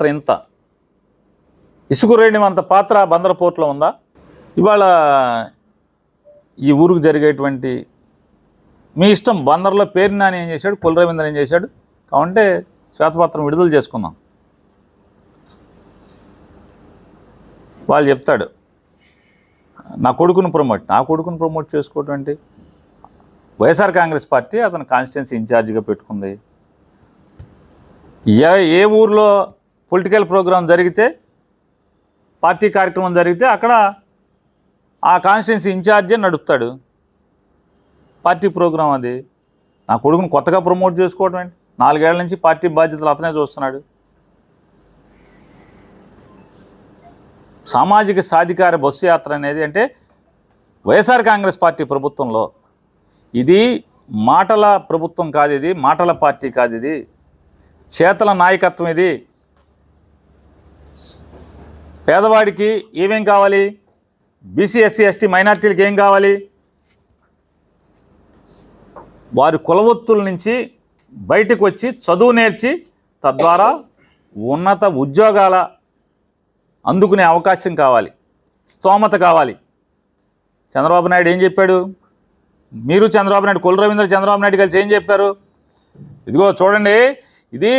పాత్ర ఇంత ఇసుకురేణి అంత పాత్ర బందరపోర్ట్లో ఉందా ఇవాళ ఈ ఊరుకు జరిగేటువంటి మీ ఇష్టం బందర్లో పేరు నాని ఏం చేశాడు కులరవీంద్ర ఏం చేశాడు కావంటే శ్వేతపాత్రం విడుదల చేసుకుందాం వాళ్ళు చెప్తాడు నా కొడుకును ప్రమోట్ నా కొడుకును ప్రమోట్ చేసుకోవటం అంటే వైఎస్ఆర్ కాంగ్రెస్ పార్టీ అతను కాన్స్టిట్యున్సీ ఇన్ఛార్జిగా పెట్టుకుంది ఏ ఏ ఊర్లో పొలిటికల్ ప్రోగ్రాం జరిగితే పార్టీ కార్యక్రమం జరిగితే అక్కడ ఆ కాన్స్టిట్యున్సీ ఇన్ఛార్జే నడుపుతాడు పార్టీ ప్రోగ్రాం అది నా కొడుకును కొత్తగా ప్రమోట్ చేసుకోవడం ఏంటి నాలుగేళ్ల నుంచి పార్టీ బాధ్యతలు అతనే చూస్తున్నాడు సామాజిక సాధికార బస్సు యాత్ర అనేది అంటే వైఎస్ఆర్ కాంగ్రెస్ పార్టీ ప్రభుత్వంలో ఇది మాటల ప్రభుత్వం కాదు ఇది మాటల పార్టీ కాదు ఇది చేతల నాయకత్వం ఇది పేదవాడికి ఏమేం కావాలి బీసీ ఎస్సీ ఎస్టీ మైనార్టీలకి ఏం కావాలి వారి కులవత్తుల నుంచి బయటకు వచ్చి చదువు నేర్చి తద్వారా ఉన్నత ఉద్యోగాల అందుకునే అవకాశం కావాలి స్తోమత కావాలి చంద్రబాబు నాయుడు ఏం చెప్పాడు మీరు చంద్రబాబు నాయుడు కుల రవీంద్ర చంద్రబాబు నాయుడు కలిసి ఏం చెప్పారు ఇదిగో చూడండి ఇది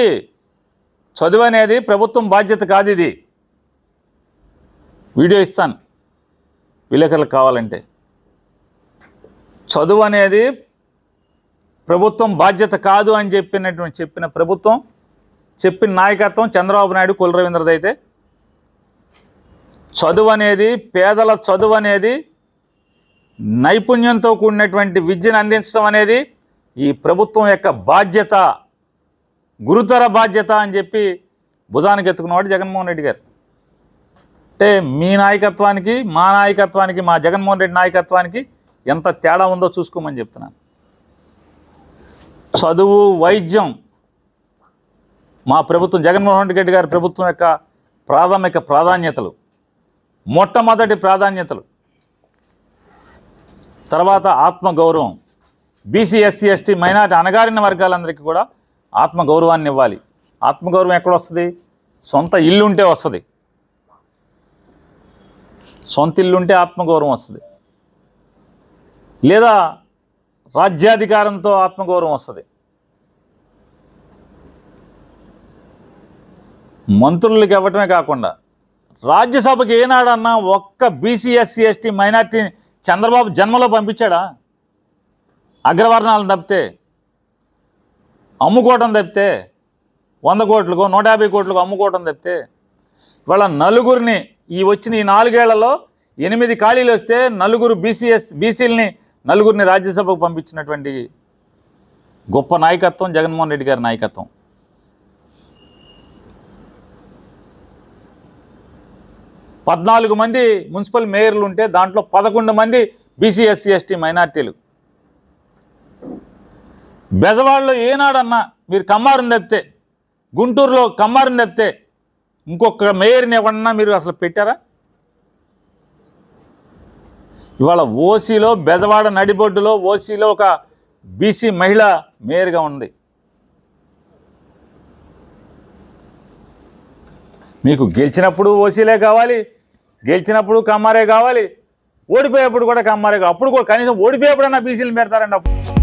చదువు అనేది ప్రభుత్వం బాధ్యత కాదు ఇది వీడియో ఇస్తాను విలేకరులకు కావాలంటే చదువు అనేది ప్రభుత్వం బాధ్యత కాదు అని చెప్పినటువంటి చెప్పిన ప్రభుత్వం చెప్పిన నాయకత్వం చంద్రబాబు నాయుడు అయితే చదువు అనేది పేదల చదువు అనేది నైపుణ్యంతో కూడినటువంటి విద్యను అందించడం అనేది ఈ ప్రభుత్వం యొక్క బాధ్యత గురుతర బాధ్యత అని చెప్పి భుజానికి ఎత్తుకున్నవాడు జగన్మోహన్ రెడ్డి గారు అంటే మీ నాయకత్వానికి మా నాయకత్వానికి మా జగన్మోహన్ రెడ్డి నాయకత్వానికి ఎంత తేడా ఉందో చూసుకోమని చెప్తున్నాను చదువు వైద్యం మా ప్రభుత్వం జగన్మోహన్ రెడ్డి గారి ప్రభుత్వం యొక్క ప్రాథమిక ప్రాధాన్యతలు మొట్టమొదటి ప్రాధాన్యతలు తర్వాత ఆత్మగౌరవం బీసీ ఎస్సీ ఎస్టీ మైనార్టీ అణగారిన వర్గాలందరికీ కూడా ఆత్మగౌరవాన్ని ఇవ్వాలి ఆత్మగౌరవం ఎక్కడ వస్తుంది సొంత ఇల్లు ఉంటే వస్తుంది సొంత ఇల్లుంటే ఆత్మగౌరవం వస్తుంది లేదా రాజ్యాధికారంతో ఆత్మగౌరవం వస్తుంది మంత్రులకి ఇవ్వటమే కాకుండా రాజ్యసభకి ఏనాడన్నా ఒక్క BC SC ST minority Chandrababu జన్మలో పంపించాడా అగ్రవర్ణాలను తప్పితే అమ్ముకోవటం తప్పితే వంద కోట్లకో నూట యాభై కోట్లకో అమ్ముకోవటం తప్పితే వాళ్ళ నలుగురిని ఈ వచ్చిన ఈ నాలుగేళ్లలో ఎనిమిది ఖాళీలు వస్తే నలుగురు బీసీఎస్ బీసీలని నలుగురిని రాజ్యసభకు పంపించినటువంటి గొప్ప నాయకత్వం జగన్మోహన్ రెడ్డి గారి నాయకత్వం పద్నాలుగు మంది మున్సిపల్ మేయర్లు ఉంటే దాంట్లో పదకొండు మంది బీసీఎస్సీ ఎస్టీ మైనార్టీలు బెజవాడలో ఏనాడన్నా మీరు కమ్మారుని తప్పితే గుంటూరులో కమ్మారుని తప్పితే ఇంకొక మేయర్ని ఎవరన్నా మీరు అసలు పెట్టారా ఇవాళ ఓసీలో బెదవాడ నడిబొడ్డులో ఓసీలో ఒక బీసీ మహిళ మేయర్గా ఉంది మీకు గెలిచినప్పుడు ఓసీలే కావాలి గెలిచినప్పుడు కమ్మారే కావాలి ఓడిపోయేప్పుడు కూడా కమ్మారే కావాలి అప్పుడు కూడా కనీసం ఓడిపోయేప్పుడన్నా బీసీలు పెడతారండి అప్పుడు